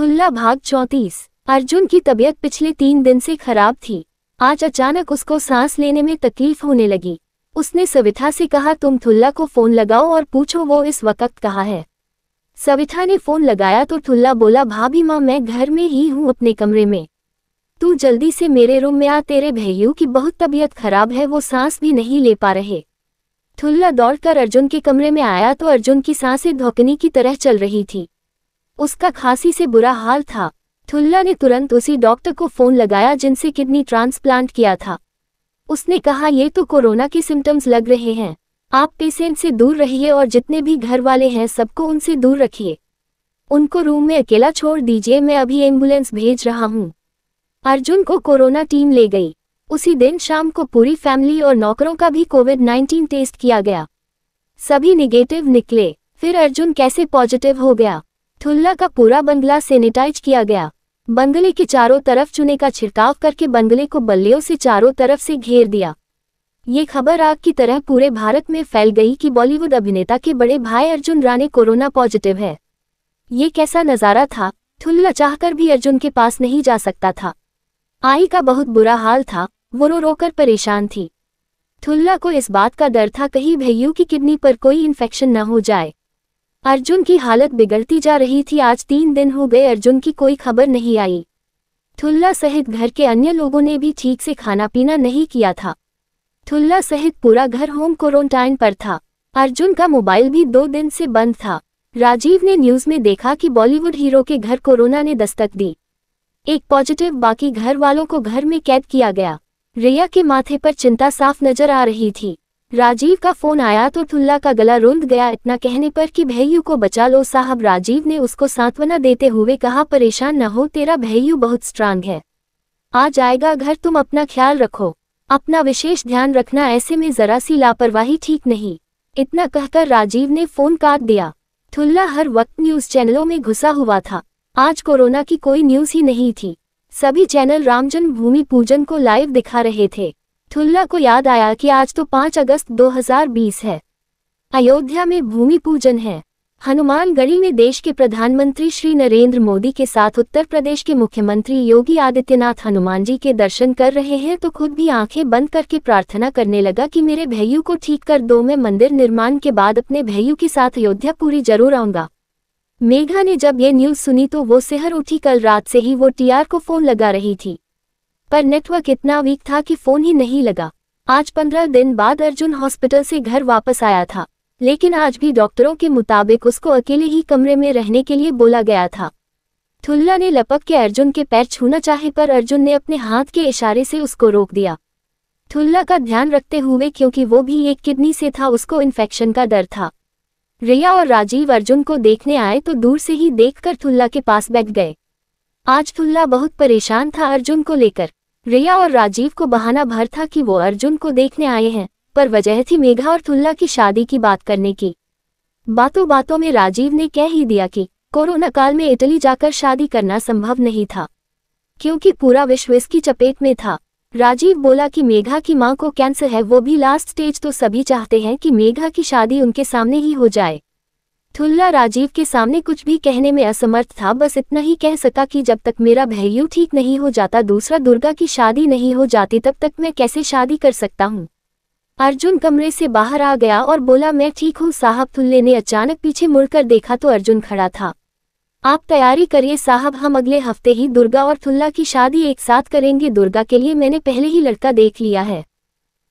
फितुल्ला भाग चौंतीस अर्जुन की तबीयत पिछले तीन दिन से खराब थी आज अचानक उसको सांस लेने में तकलीफ होने लगी उसने सविता से कहा तुम थुल्ला को फोन लगाओ और पूछो वो इस वक्त कहा है सविता ने फोन लगाया तो थुल्ला बोला भाभी माँ मैं घर में ही हूँ अपने कमरे में तू जल्दी से मेरे रूम में आ तेरे भैयू की बहुत तबीयत खराब है वो सांस भी नहीं ले पा रहे थुल्ला दौड़कर अर्जुन के कमरे में आया तो अर्जुन की सांसें धोकनी की तरह चल रही थी उसका खांसी से बुरा हाल था थुल्ला ने तुरंत उसी डॉक्टर को फोन लगाया जिनसे किडनी ट्रांसप्लांट किया था उसने कहा ये तो कोरोना के सिम्टम्स लग रहे हैं आप पेशेंट से दूर रहिए और जितने भी घर वाले हैं सबको उनसे दूर रखिए उनको रूम में अकेला छोड़ दीजिए मैं अभी एम्बुलेंस भेज रहा हूँ अर्जुन को कोरोना टीम ले गई उसी दिन शाम को पूरी फैमिली और नौकरों का भी कोविड 19 टेस्ट किया गया सभी निगेटिव निकले फिर अर्जुन कैसे पॉजिटिव हो गया थुल्ला का पूरा बंगला सेनेटाइज किया गया बंगले के चारों तरफ चुने का छिड़काव करके बंगले को बल्लियों से चारों तरफ से घेर दिया ये खबर आग की तरह पूरे भारत में फैल गई कि बॉलीवुड अभिनेता के बड़े भाई अर्जुन राणे कोरोना पॉजिटिव है ये कैसा नज़ारा था थुल्ला चाहकर भी अर्जुन के पास नहीं जा सकता था आई का बहुत बुरा हाल था वो रो रोकर परेशान थी थुल्ला को इस बात का डर था कहीं भैयू की किडनी पर कोई इन्फेक्शन न हो जाए अर्जुन की हालत बिगड़ती जा रही थी आज तीन दिन हो गए अर्जुन की कोई खबर नहीं आई थुल्ला सहित घर के अन्य लोगों ने भी ठीक से खाना पीना नहीं किया था थुल्ला सहित पूरा घर होम क्वारंटाइन पर था अर्जुन का मोबाइल भी दो दिन से बंद था राजीव ने न्यूज में देखा कि बॉलीवुड हीरो के घर कोरोना ने दस्तक दी एक पॉजिटिव बाकी घर वालों को घर में कैद किया गया रिया के माथे पर चिंता साफ नजर आ रही थी राजीव का फोन आया तो ठुल्ला का गला रुंध गया इतना कहने पर कि भैयू को बचा लो साहब राजीव ने उसको सांत्वना देते हुए कहा परेशान न हो तेरा भैयू बहुत स्ट्रांग है आ जाएगा घर तुम अपना ख्याल रखो अपना विशेष ध्यान रखना ऐसे में जरा सी लापरवाही ठीक नहीं इतना कहकर राजीव ने फोन काट दिया ठुल्ला हर वक्त न्यूज चैनलों में घुसा हुआ था आज कोरोना की कोई न्यूज ही नहीं थी सभी चैनल रामजन्म भूमि पूजन को लाइव दिखा रहे थे थुल्ला को याद आया कि आज तो 5 अगस्त 2020 है अयोध्या में भूमि पूजन है हनुमानगढ़ी में देश के प्रधानमंत्री श्री नरेंद्र मोदी के साथ उत्तर प्रदेश के मुख्यमंत्री योगी आदित्यनाथ हनुमान जी के दर्शन कर रहे हैं तो खुद भी आंखें बंद करके प्रार्थना करने लगा कि मेरे भैयू को ठीक कर दो मैं मंदिर निर्माण के बाद अपने भैयू के साथ अयोध्या पूरी जरूर आऊंगा मेघा ने जब ये न्यूज़ सुनी तो वो सेहर उठी कल रात से ही वो टीआर को फ़ोन लगा रही थी पर नेटवर्क इतना वीक था कि फोन ही नहीं लगा आज पंद्रह दिन बाद अर्जुन हॉस्पिटल से घर वापस आया था लेकिन आज भी डॉक्टरों के मुताबिक उसको अकेले ही कमरे में रहने के लिए बोला गया था ठुल्ला ने लपक के अर्जुन के पैर छूना चाहे पर अर्जुन ने अपने हाथ के इशारे से उसको रोक दिया ठुल्ला का ध्यान रखते हुए क्योंकि वो भी एक किडनी से था उसको इन्फेक्शन का डर था रिया और राजीव अर्जुन को देखने आए तो दूर से ही देखकर ठुल्ला के पास बैठ गए आज ठुल्ला बहुत परेशान था अर्जुन को लेकर रिया और राजीव को बहाना भर था कि वो अर्जुन को देखने आए हैं पर वजह थी मेघा और तुल्ला की शादी की बात करने की बातों बातों में राजीव ने कह ही दिया कि कोरोना काल में इटली जाकर शादी करना संभव नहीं था क्योंकि पूरा विश्व इसकी चपेट में था राजीव बोला कि मेघा की मां को कैंसर है वो भी लास्ट स्टेज तो सभी चाहते हैं कि मेघा की शादी उनके सामने ही हो जाए थुल्ला राजीव के सामने कुछ भी कहने में असमर्थ था बस इतना ही कह सका कि जब तक मेरा भैयू ठीक नहीं हो जाता दूसरा दुर्गा की शादी नहीं हो जाती तब तक मैं कैसे शादी कर सकता हूँ अर्जुन कमरे से बाहर आ गया और बोला मैं ठीक हूँ साहब थुल्ले ने अचानक पीछे मुड़कर देखा तो अर्जुन खड़ा था आप तैयारी करिए साहब हम अगले हफ्ते ही दुर्गा और थुल्ला की शादी एक साथ करेंगे दुर्गा के लिए मैंने पहले ही लड़का देख लिया है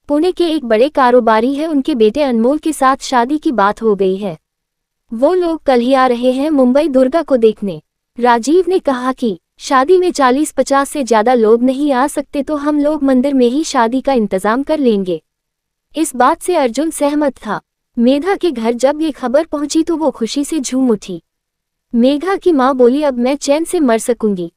पुणे के एक बड़े कारोबारी है उनके बेटे अनमोल के साथ शादी की बात हो गई है वो लोग कल ही आ रहे हैं मुंबई दुर्गा को देखने राजीव ने कहा कि शादी में चालीस पचास से ज्यादा लोग नहीं आ सकते तो हम लोग मंदिर में ही शादी का इंतजाम कर लेंगे इस बात से अर्जुन सहमत था मेघा के घर जब ये खबर पहुंची तो वो खुशी से झूम उठी मेघा की माँ बोली अब मैं चैन से मर सकूंगी